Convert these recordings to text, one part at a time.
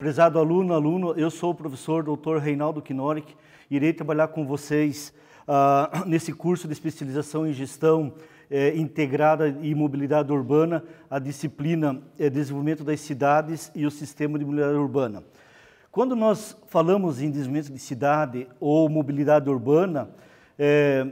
Prezado aluno, aluno, eu sou o professor Dr. Reinaldo Kinoric. irei trabalhar com vocês ah, nesse curso de especialização em gestão eh, integrada e mobilidade urbana, a disciplina eh, desenvolvimento das cidades e o sistema de mobilidade urbana. Quando nós falamos em desenvolvimento de cidade ou mobilidade urbana, eh,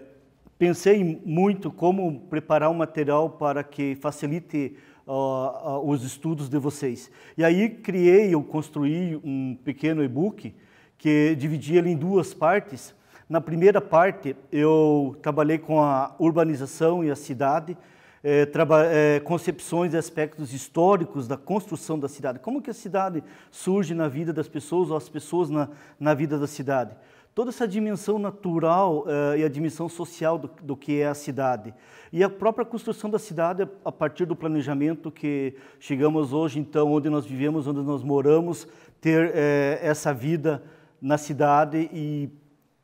pensei muito como preparar um material para que facilite uh, uh, os estudos de vocês. E aí criei, eu construí um pequeno e-book que dividi ele em duas partes. Na primeira parte, eu trabalhei com a urbanização e a cidade, é, é, concepções e aspectos históricos da construção da cidade. Como que a cidade surge na vida das pessoas ou as pessoas na, na vida da cidade? toda essa dimensão natural uh, e a dimensão social do, do, que é a cidade. E a própria construção da cidade, a partir do planejamento que chegamos hoje, então, onde nós vivemos, onde nós moramos, ter uh, essa vida na cidade e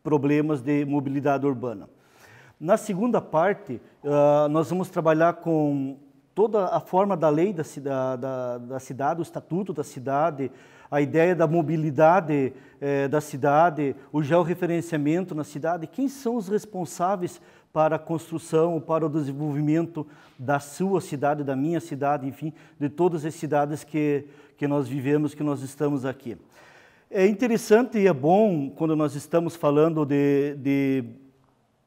problemas de mobilidade urbana. Na segunda parte, uh, nós vamos trabalhar com toda a forma da lei da, da, da, da cidade, o estatuto da cidade, a ideia da mobilidade eh, da cidade, o georreferenciamento na cidade, quem são os responsáveis para a construção, para o desenvolvimento da sua cidade, da minha cidade, enfim, de todas as cidades que, que nós vivemos, que nós estamos aqui. É interessante e é bom quando nós estamos falando de, de,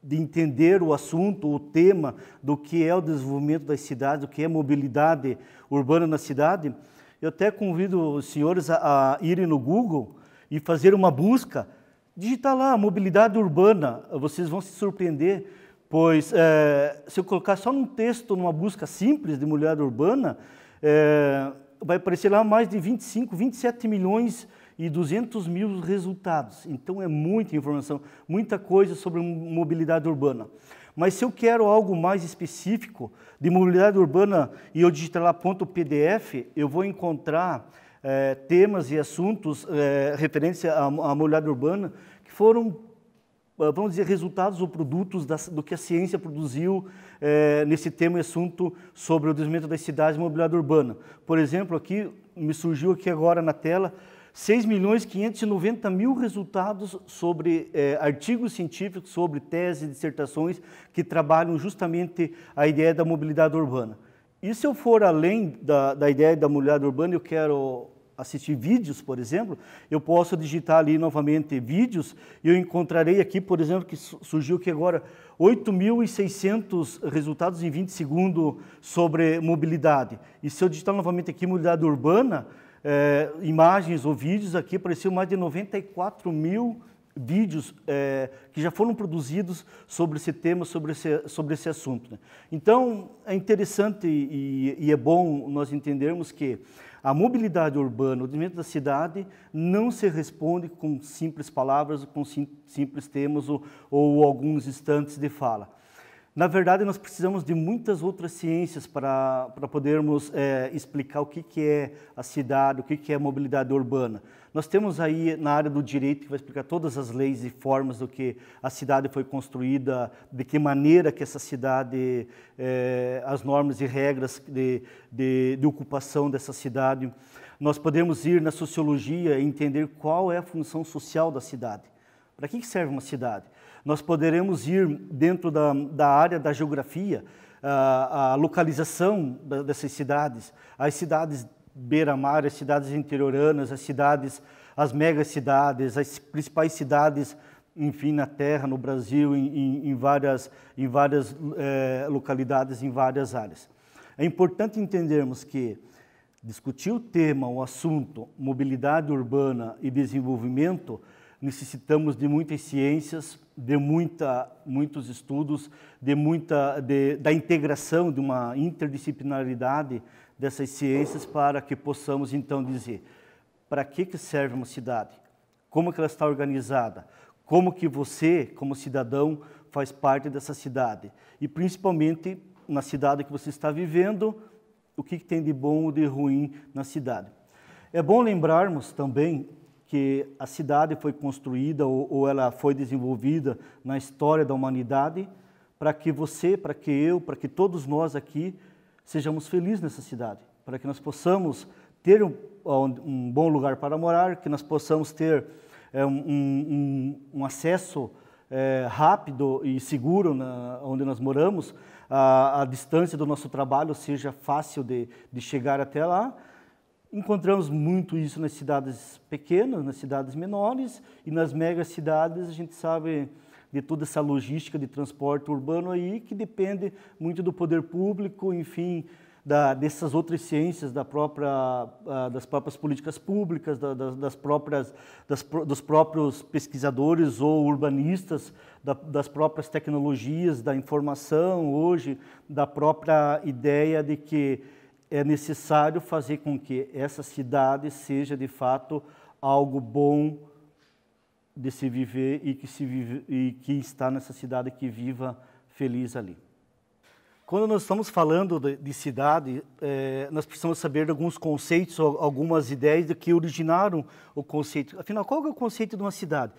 de entender o assunto, o tema do que é o desenvolvimento das cidades, o que é mobilidade urbana na cidade, eu até convido os senhores a, a irem no Google e fazer uma busca, digitar lá mobilidade urbana, vocês vão se surpreender, pois é, se eu colocar só num texto, numa busca simples de mobilidade urbana, é, vai aparecer lá mais de 25, 27 milhões e 200 mil resultados. Então é muita informação, muita coisa sobre mobilidade urbana. Mas se eu quero algo mais específico de mobilidade urbana e eu digitar lá ponto .pdf, eu vou encontrar é, temas e assuntos é, eh, referência à, à mobilidade urbana que foram eh, vamos dizer, resultados ou produtos do que a ciência produziu é, nesse tema e assunto sobre o desenvolvimento das cidades e mobilidade urbana. Por exemplo, aqui me surgiu aqui agora na tela 6 milhões 590 mil resultados sobre eh, artigos científicos, sobre teses e dissertações que trabalham justamente a ideia da mobilidade urbana. E se eu for além da, da ideia da mobilidade urbana, eu quero assistir vídeos, por exemplo, eu posso digitar ali novamente vídeos e eu encontrarei aqui, por exemplo, que surgiu que agora 8.600 resultados em 20 segundos sobre mobilidade. E se eu digitar novamente aqui mobilidade urbana, é, imagens ou vídeos aqui, apareceu mais de 94 mil vídeos é, que já foram produzidos sobre esse tema, sobre esse, sobre esse assunto. Né? Então, é interessante e, e, é bom nós entendermos que a mobilidade urbana, o desenvolvimento da cidade, não se responde com simples palavras, com sim, simples temas ou, ou alguns instantes de fala. Na verdade, nós precisamos de muitas outras ciências para podermos é, explicar o que, que é a cidade, o que, que é a mobilidade urbana. Nós temos aí na área do direito que vai explicar todas as leis e formas do que a cidade foi construída, de que maneira que essa cidade, é, as normas e regras de, de, de ocupação dessa cidade. Nós podemos ir na sociologia e entender qual é a função social da cidade. Para que serve uma cidade? nós poderemos ir dentro da, da área da geografia, a, a localização dessas cidades, as cidades beira-mar, as cidades interioranas, as cidades, as megacidades, as principais cidades, enfim, na Terra, no Brasil, em, em, em várias, em várias eh, localidades, em várias áreas. É importante entendermos que discutir o tema, o assunto, mobilidade urbana e desenvolvimento, necessitamos de muitas ciências, de muita, muitos estudos, de muita, de, da integração, de uma interdisciplinaridade dessas ciências para que possamos então dizer para que, que serve uma cidade, como que ela está organizada, como que você, como cidadão, faz parte dessa cidade e principalmente na cidade que você está vivendo, o que, que tem de bom ou de ruim na cidade. É bom lembrarmos também que a cidade foi construída ou, ou ela foi desenvolvida na história da humanidade para que você, para que eu, para que todos nós aqui sejamos felizes nessa cidade, para que nós possamos ter um, um bom lugar para morar, que nós possamos ter é, um, um, um, acesso é, rápido e seguro na, onde nós moramos, a, a, distância do nosso trabalho seja fácil de, de chegar até lá Encontramos muito isso nas cidades pequenas, nas cidades menores e nas megacidades a gente sabe de toda essa logística de transporte urbano aí que depende muito do poder público, enfim, da, dessas outras ciências, da própria, ah, das próprias políticas públicas, da, das, das, próprias, das, dos próprios pesquisadores ou urbanistas, da, das próprias tecnologias, da informação hoje, da própria ideia de que é necessário fazer com que essa cidade seja de fato algo bom de se viver e que, se vive, e que está nessa cidade que viva feliz ali. Quando nós estamos falando de, de cidade, é, nós precisamos saber alguns conceitos, algumas ideias de que originaram o conceito. Afinal, qual é o conceito de uma cidade?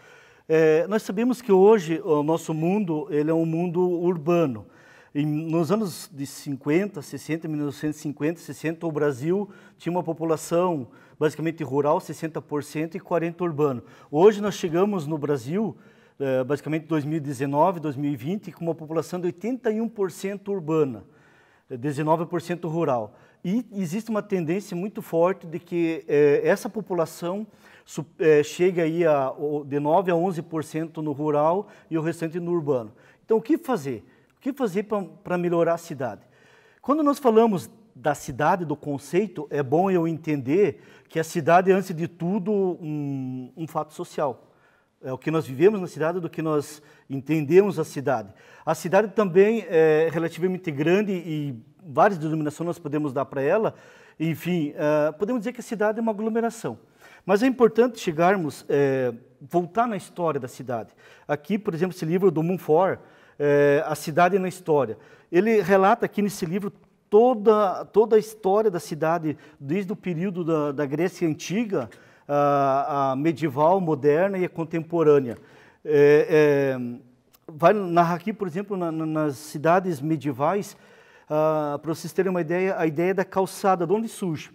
É, nós sabemos que hoje o nosso mundo ele é um mundo urbano. Em, nos anos de 50, 60, 1950, 60, o Brasil tinha uma população basicamente rural, 60% e 40% urbano. Hoje nós chegamos no Brasil, eh, basicamente 2019, 2020, com uma população de 81% urbana, 19% eh, rural. E existe uma tendência muito forte de que eh, essa população eh, chega aí a, de 9 a 11% no rural e o restante no urbano. Então, o que fazer? O que fazer para melhorar a cidade? Quando nós falamos da cidade, do conceito, é bom eu entender que a cidade é, antes de tudo, um, um fato social. É o que nós vivemos na cidade, do que nós entendemos a cidade. A cidade também é relativamente grande e várias denominações nós podemos dar para ela. Enfim, uh, podemos dizer que a cidade é uma aglomeração. Mas é importante chegarmos, é, voltar na história da cidade. Aqui, por exemplo, esse livro do Montfort, é, A Cidade na História. Ele relata aqui nesse livro toda, toda a história da cidade, desde o período da, da Grécia Antiga, a, a, medieval, moderna e a contemporânea. É, é, vai narrar aqui, por exemplo, na, na, nas cidades medievais, ah, para vocês terem uma ideia, a ideia da calçada, de onde surge.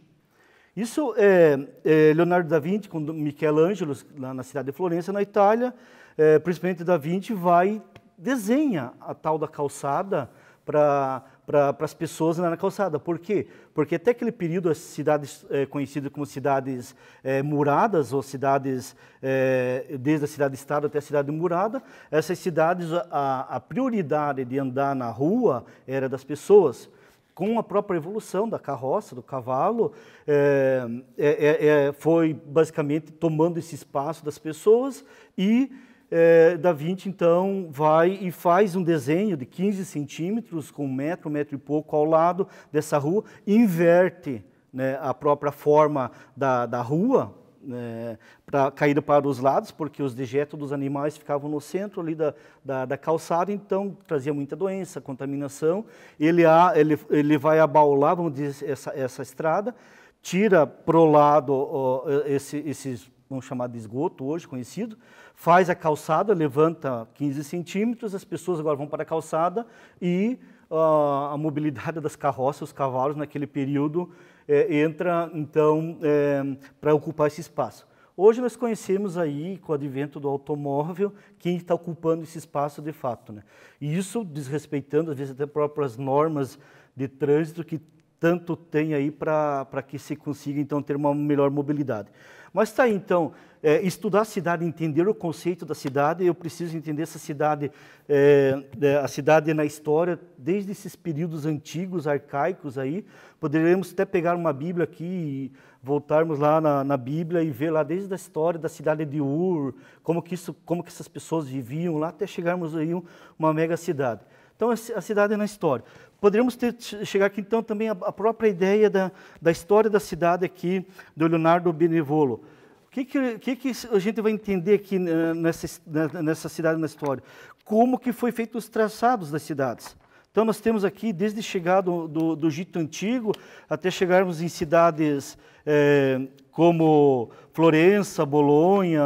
Isso é, é Leonardo da Vinci com Michelangelo, lá na cidade de Florença, na Itália, é, principalmente da Vinci, vai desenha a tal da calçada para para as pessoas na calçada. Por quê? Porque até aquele período as cidades é, conhecidas como cidades é, muradas ou cidades é, desde a cidade-estado até a cidade murada, essas cidades a, a prioridade de andar na rua era das pessoas com a própria evolução da carroça, do cavalo, é, é, é, foi basicamente tomando esse espaço das pessoas e é, Da Vinci, então, vai e faz um desenho de 15 centímetros, com um metro, um metro e pouco ao lado dessa rua, inverte né, a própria forma da, da rua, para né, pra, para os lados, porque os dejetos dos animais ficavam no centro ali da, da, da calçada, então trazia muita doença, contaminação. Ele, ele, ele vai abaular, vamos dizer, essa, essa estrada, tira pro lado ó, esse, esses, vamos chamar de esgoto hoje conhecido, faz a calçada, levanta 15 centímetros, as pessoas agora vão para a calçada e uh, a mobilidade das carroças, os cavalos naquele período é, entra então é, para ocupar esse espaço. Hoje nós conhecemos aí, com o advento do automóvel, quem está ocupando esse espaço de fato. Né? E isso desrespeitando, às vezes, até próprias normas de trânsito que tanto tem aí para que se consiga, então, ter uma melhor mobilidade. Mas está aí, então, é, estudar a cidade, entender o conceito da cidade, eu preciso entender essa cidade, é, né, a cidade na história, desde esses períodos antigos, arcaicos aí. Poderíamos até pegar uma Bíblia aqui e voltarmos lá na, na Bíblia e ver lá desde a história da cidade de Ur, como que, isso, como que essas pessoas viviam lá, até chegarmos aí uma mega cidade. Então, a cidade na história. Poderíamos ter, chegar aqui, então, também a, a própria ideia da, da história da cidade aqui, do Leonardo Benevolo que, que, que, que a gente vai entender aqui eh, nessa, nessa cidade, na história? Como que foi feito os traçados das cidades. Então nós temos aqui, desde chegada do, do, do Egito Antigo até chegarmos em cidades é, como Florença, Bolonha,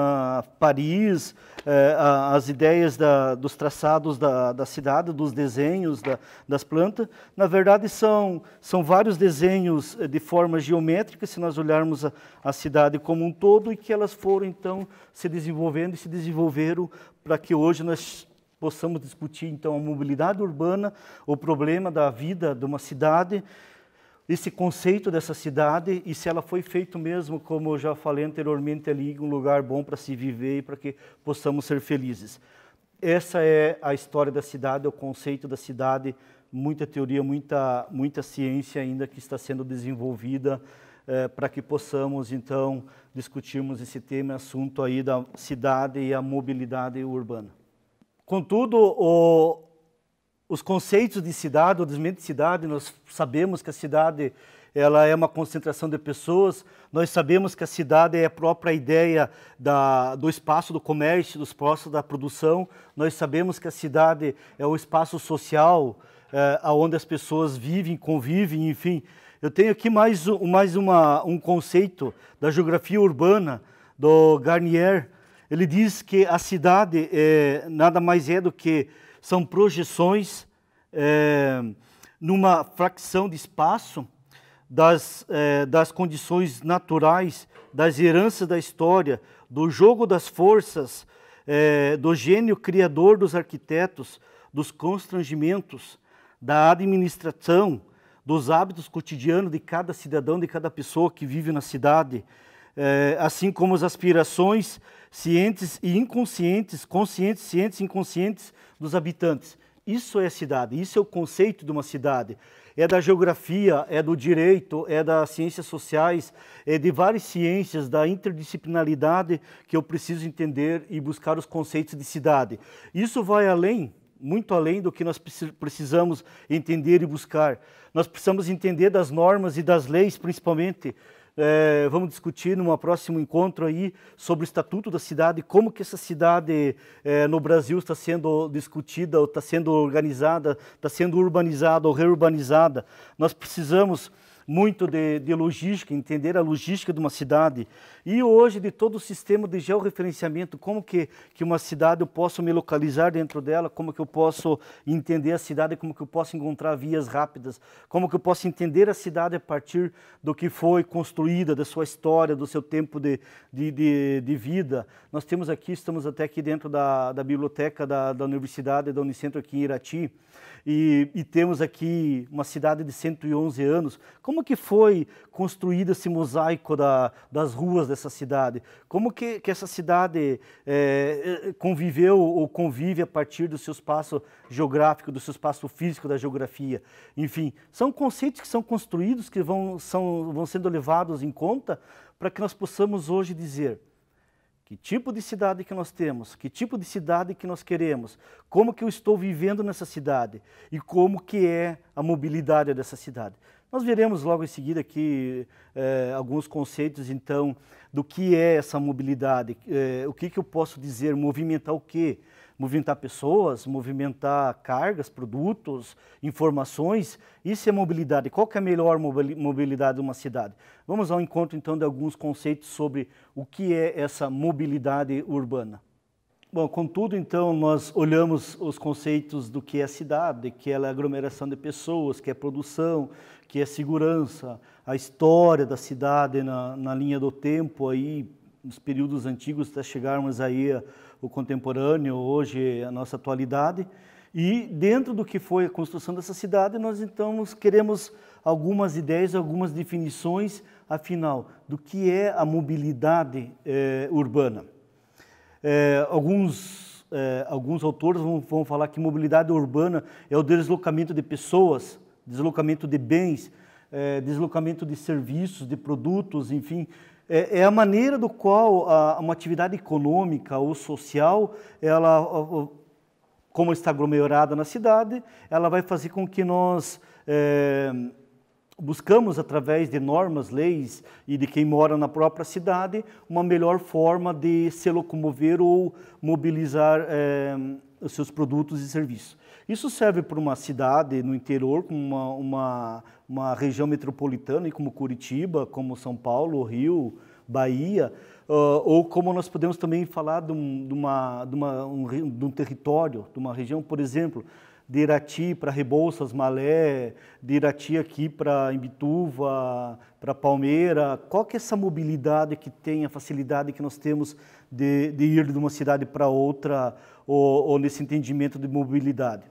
Paris, eh, as ideias da, dos traçados da, da, cidade, dos desenhos da, das plantas. Na verdade, são, são vários desenhos eh, de forma geométrica, se nós olharmos a, a cidade como um todo, e que elas foram, então, se desenvolvendo e se desenvolveram para que hoje nós possamos discutir, então, a mobilidade urbana, o problema da vida de uma cidade, esse conceito dessa cidade e se ela foi feito mesmo, como eu já falei anteriormente ali, um lugar bom para se viver e para que possamos ser felizes. Essa é a história da cidade, é o conceito da cidade, muita teoria, muita muita ciência ainda que está sendo desenvolvida é, para que possamos então discutirmos esse tema, assunto aí da cidade e a mobilidade urbana. Contudo, o, os conceitos de cidade, o desmento de cidade, nós sabemos que a cidade ela é uma concentração de pessoas, nós sabemos que a cidade é a própria ideia da, do espaço do comércio, do espaço da produção, nós sabemos que a cidade é o espaço social, é, eh, onde as pessoas vivem, convivem, enfim. Eu tenho aqui mais, mais uma, um conceito da geografia urbana do Garnier. Ele diz que a cidade é, nada mais é do que são projeções é, numa fração de espaço das, é, das condições naturais, das heranças da história, do jogo das forças, é, do gênio criador dos arquitetos, dos constrangimentos, da administração, dos hábitos cotidianos de cada cidadão, de cada pessoa que vive na cidade, é, assim como as aspirações cientes e inconscientes, conscientes, cientes e inconscientes dos habitantes. Isso é cidade, isso é o conceito de uma cidade. É da geografia, é do direito, é das ciências sociais, é de várias ciências, da interdisciplinaridade que eu preciso entender e buscar os conceitos de cidade. Isso vai além, muito além do que nós precisamos entender e buscar. Nós precisamos entender das normas e das leis, principalmente, é, vamos discutir num próximo encontro aí sobre o Estatuto da Cidade, como que essa cidade é, no Brasil está sendo discutida, está sendo organizada, está sendo urbanizada ou reurbanizada. Nós precisamos muito de, de, logística, entender a logística de uma cidade e hoje de todo o sistema de georreferenciamento, como que, que uma cidade eu posso me localizar dentro dela, como que eu posso entender a cidade, como que eu posso encontrar vias rápidas, como que eu posso entender a cidade a partir do que foi construída, da sua história, do seu tempo de, de, de, de vida. Nós temos aqui, estamos até aqui dentro da, da biblioteca da, da Universidade da Unicentro aqui em Irati e, e temos aqui uma cidade de 111 anos. Como como que foi construído esse mosaico da, das ruas dessa cidade? Como que, que essa cidade é, é, conviveu ou convive a partir do seu espaço geográfico, do seu espaço físico da geografia? Enfim, são conceitos que são construídos, que vão, são, vão sendo levados em conta para que nós possamos hoje dizer que tipo de cidade que nós temos, que tipo de cidade que nós queremos, como que eu estou vivendo nessa cidade e como que é a mobilidade dessa cidade. Nós veremos logo em seguida aqui é, alguns conceitos, então, do que é essa mobilidade, é, o que, que eu posso dizer, movimentar o quê? Movimentar pessoas, movimentar cargas, produtos, informações, isso é mobilidade. Qual que é a melhor mobilidade de uma cidade? Vamos ao encontro, então, de alguns conceitos sobre o que é essa mobilidade urbana. Bom, contudo, então, nós olhamos os conceitos do que é cidade, que é a aglomeração de pessoas, que é produção, que é segurança, a história da cidade na, na linha do tempo, aí, nos períodos antigos, até chegarmos aí ao contemporâneo, hoje, a nossa atualidade. E dentro do que foi a construção dessa cidade, nós então queremos algumas ideias, algumas definições, afinal, do que é a mobilidade eh, urbana. É, alguns, é, alguns autores vão, vão falar que mobilidade urbana é o deslocamento de pessoas, deslocamento de bens, é, deslocamento de serviços, de produtos, enfim. É, é a maneira do qual a, uma atividade econômica ou social, ela, como está aglomerada na cidade, ela vai fazer com que nós é, buscamos através de normas, leis e de quem mora na própria cidade uma melhor forma de se locomover ou mobilizar é, os seus produtos e serviços. Isso serve para uma cidade no interior, como uma, uma, uma região metropolitana, como Curitiba, como São Paulo, Rio, Bahia, uh, ou como nós podemos também falar de, um, de, uma, de, uma, um, de um território, de uma região, por exemplo, de Irati para Rebouças, Malé, de Irati aqui para Imbituva, para Palmeira. Qual que é essa mobilidade que tem, a facilidade que nós temos de, de ir de uma cidade para outra, ou, ou, nesse entendimento de mobilidade?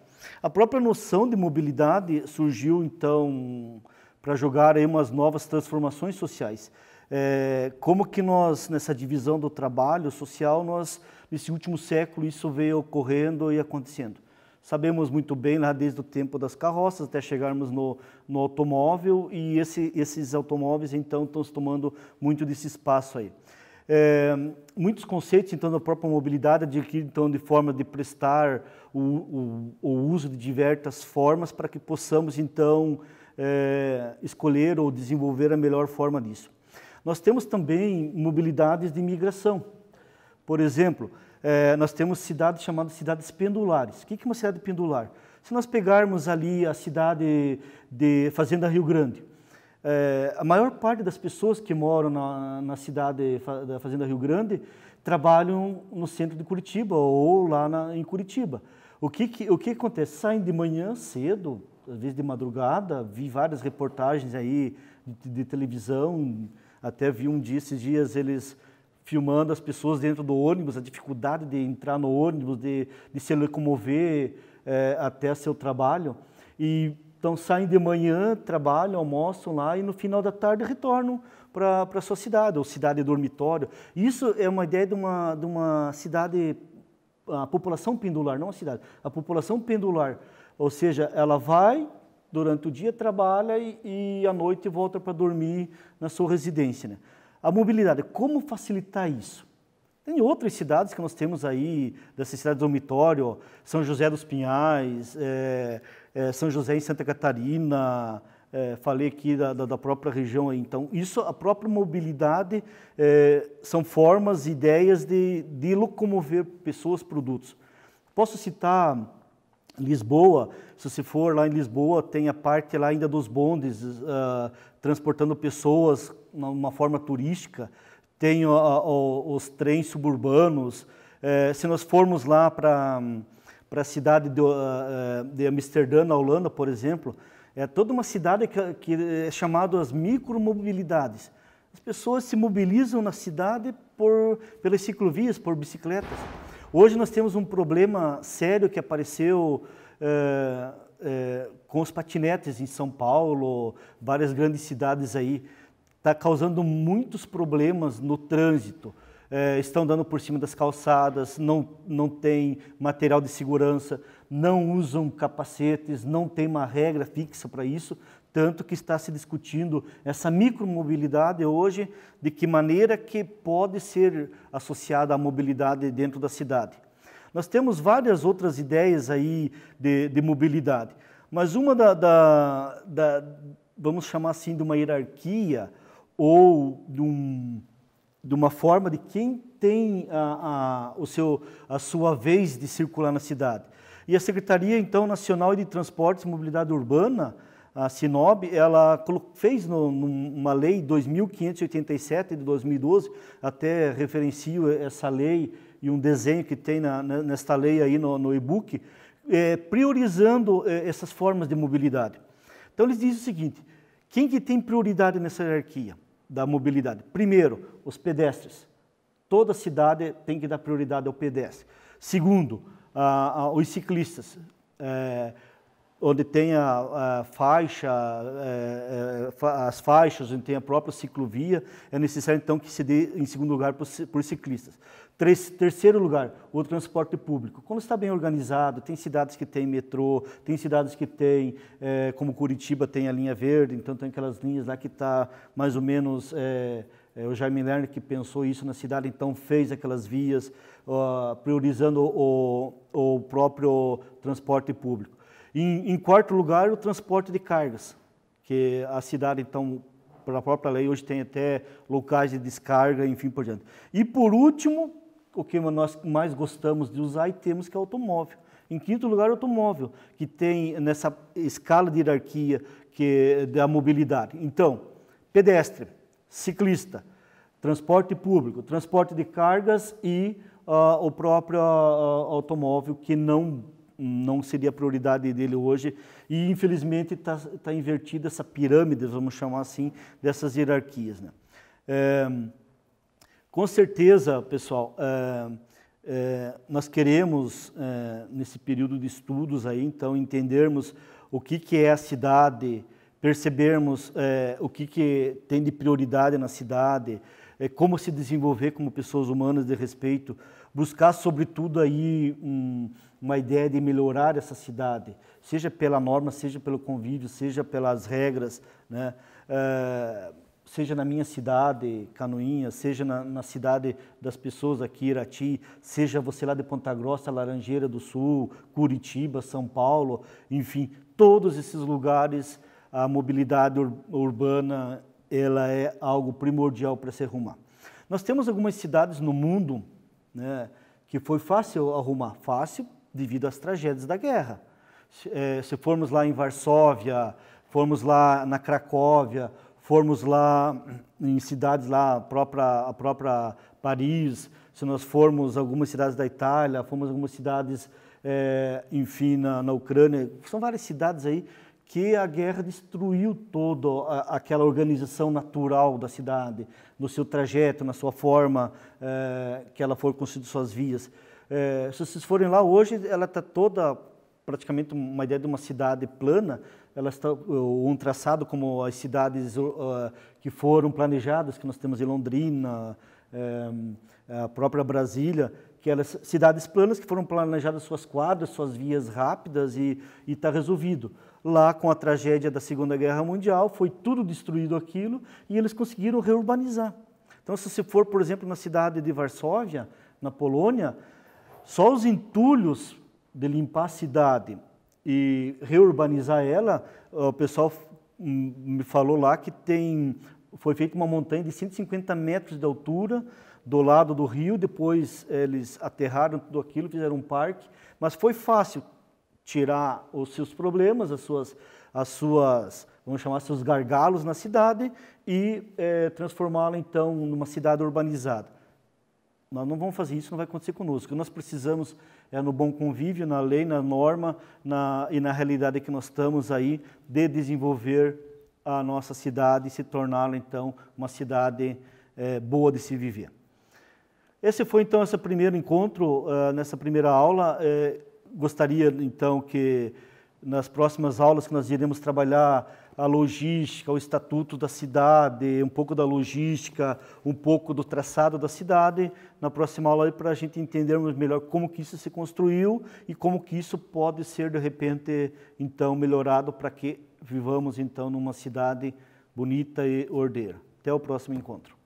A própria noção de mobilidade surgiu, então, para jogar aí umas novas transformações sociais. É, como que nós, nessa divisão do trabalho social, nós, nesse último século, isso veio ocorrendo e acontecendo? Sabemos muito bem, lá desde o tempo das carroças até chegarmos no, no automóvel, e esse, esses automóveis então estão tomando muito desse espaço aí. É, muitos conceitos então da própria mobilidade adquirem então de forma de prestar o, o, o uso de diversas formas para que possamos então é, escolher ou desenvolver a melhor forma disso. Nós temos também mobilidades de migração. Por exemplo, é, nós temos cidades chamadas cidades pendulares. O que é uma cidade pendular? Se nós pegarmos ali a cidade de Fazenda Rio Grande, é, a maior parte das pessoas que moram na, na cidade da Fazenda Rio Grande trabalham no centro de Curitiba ou lá na, em Curitiba. O que, que, o que acontece? Saem de manhã cedo, às vezes de madrugada, vi várias reportagens aí de, de televisão, até vi um dia, esses dias, eles filmando as pessoas dentro do ônibus, a dificuldade de entrar no ônibus, de, de se locomover é, até seu trabalho. E então saem de manhã, trabalham, almoçam lá e no final da tarde retornam para a sua cidade, ou cidade dormitório. Isso é uma ideia de uma, de uma cidade, a população pendular, não a cidade, a população pendular. Ou seja, ela vai durante o dia, trabalha e, e à noite volta para dormir na sua residência. Né? A mobilidade, como facilitar isso? Tem outras cidades que nós temos aí, dessas cidades dormitório, São José dos Pinhais, é, é, São José em Santa Catarina, é, falei aqui da, da, própria região. Então, isso, a própria mobilidade, é, são formas, ideias de, de locomover pessoas, produtos. Posso citar Lisboa, se você for lá em Lisboa, tem a parte lá ainda dos bondes uh, transportando pessoas numa forma turística, tem os trens suburbanos. Eh, se nós formos lá para a cidade de, eh, de Amsterdã, na Holanda, por exemplo, é toda uma cidade que, que é chamada as micromobilidades. As pessoas se mobilizam na cidade por, pelas ciclovias, por bicicletas. Hoje nós temos um problema sério que apareceu é, é, com os patinetes em São Paulo, várias grandes cidades aí. Está causando muitos problemas no trânsito. É, estão dando por cima das calçadas, não, não tem material de segurança, não usam capacetes, não tem uma regra fixa para isso tanto que está se discutindo essa micromobilidade hoje, de que maneira que pode ser associada à mobilidade dentro da cidade. Nós temos várias outras ideias aí de, de mobilidade, mas uma da, da, da, vamos chamar assim, de uma hierarquia ou de, um, de uma forma de quem tem a, a, o seu, a sua vez de circular na cidade. E a Secretaria, então, Nacional de Transportes e Mobilidade Urbana, a Sinob ela fez no, numa lei 2587 de 2012, até referencio essa lei e um desenho que tem na, nesta lei aí no, no e-book, é, priorizando é, essas formas de mobilidade. Então eles dizem o seguinte, quem que tem prioridade nessa hierarquia da mobilidade? Primeiro, os pedestres. Toda cidade tem que dar prioridade ao pedestre. Segundo, a, a, os ciclistas. É, onde tem a, a faixa, é, é, as faixas, onde tem a própria ciclovia, é necessário então que se dê em segundo lugar por, por ciclistas. terceiro lugar, o transporte público. Quando está bem organizado, tem cidades que têm metrô, tem cidades que têm, é, como Curitiba tem a linha verde, então tem aquelas linhas lá que está mais ou menos é, é, o Jaime Lerner que pensou isso na cidade, então fez aquelas vias, priorizando o, o próprio transporte público. Em, em quarto lugar, o transporte de cargas, que a cidade, então, pela própria lei, hoje tem até locais de descarga, enfim por diante. E por último, o que nós mais gostamos de usar e temos que é o automóvel. Em quinto lugar, automóvel, que tem nessa escala de hierarquia que, da mobilidade. Então, pedestre, ciclista, transporte público, transporte de cargas e uh, o próprio uh, automóvel que não não seria a prioridade dele hoje. E, infelizmente, está tá invertida essa pirâmide, vamos chamar assim, dessas hierarquias. Né? É, com certeza, pessoal, é, é, nós queremos, nesse período de estudos, aí, então, entendermos o que, que é a cidade, percebermos o que, que tem de prioridade na cidade, como se desenvolver como pessoas humanas de respeito, buscar, sobretudo, aí um, uma ideia de melhorar essa cidade, seja pela norma, seja pelo convívio, seja pelas regras, né? Uh, seja na minha cidade, Canoinha, seja na, na, cidade das pessoas aqui, Irati, seja você lá de Ponta Grossa, Laranjeira do Sul, Curitiba, São Paulo, enfim, todos esses lugares, a mobilidade ur urbana ela é algo primordial para se arrumar. Nós temos algumas cidades no mundo né, que foi fácil arrumar, fácil devido às tragédias da guerra. Se, é, se formos lá em Varsóvia, formos lá na Cracóvia, formos lá em cidades lá, a própria, a própria Paris, se nós formos algumas cidades da Itália, formos algumas cidades, é, enfim, na, na Ucrânia, são várias cidades aí que a guerra destruiu toda aquela organização natural da cidade, no seu trajeto, na sua forma é, que ela foi construindo suas vias. É, se vocês forem lá hoje, ela está toda praticamente uma ideia de uma cidade plana, ela está um traçado como as cidades uh, que foram planejadas, que nós temos em Londrina, eh, a própria Brasília, que elas cidades planas que foram planejadas suas quadras, suas vias rápidas e está resolvido lá com a tragédia da Segunda Guerra Mundial, foi tudo destruído aquilo e eles conseguiram reurbanizar. Então, se você for, por exemplo, na cidade de Varsóvia, na Polônia, só os entulhos de limpar a cidade e reurbanizar ela, o pessoal hum, me falou lá que tem foi feita uma montanha de 150 metros de altura do lado do rio, depois eles aterraram tudo aquilo, fizeram um parque, mas foi fácil, tirar os seus problemas, as suas, as suas vamos chamar, seus gargalos na cidade e é, transformá-la então numa cidade urbanizada. Nós não vamos fazer isso, não vai acontecer conosco. Nós precisamos é no bom convívio, na lei, na norma na, e na realidade que nós estamos aí de desenvolver a nossa cidade e se torná-la então uma cidade é, boa de se viver. Esse foi então esse primeiro encontro, uh, nessa primeira aula. É, gostaria então que nas próximas aulas que nós iremos trabalhar a logística, o estatuto da cidade, um pouco da logística, um pouco do traçado da cidade, na próxima aula para a gente entendermos melhor como que isso se construiu e como que isso pode ser de repente então melhorado para que vivamos então numa cidade bonita e ordeira. Até o próximo encontro.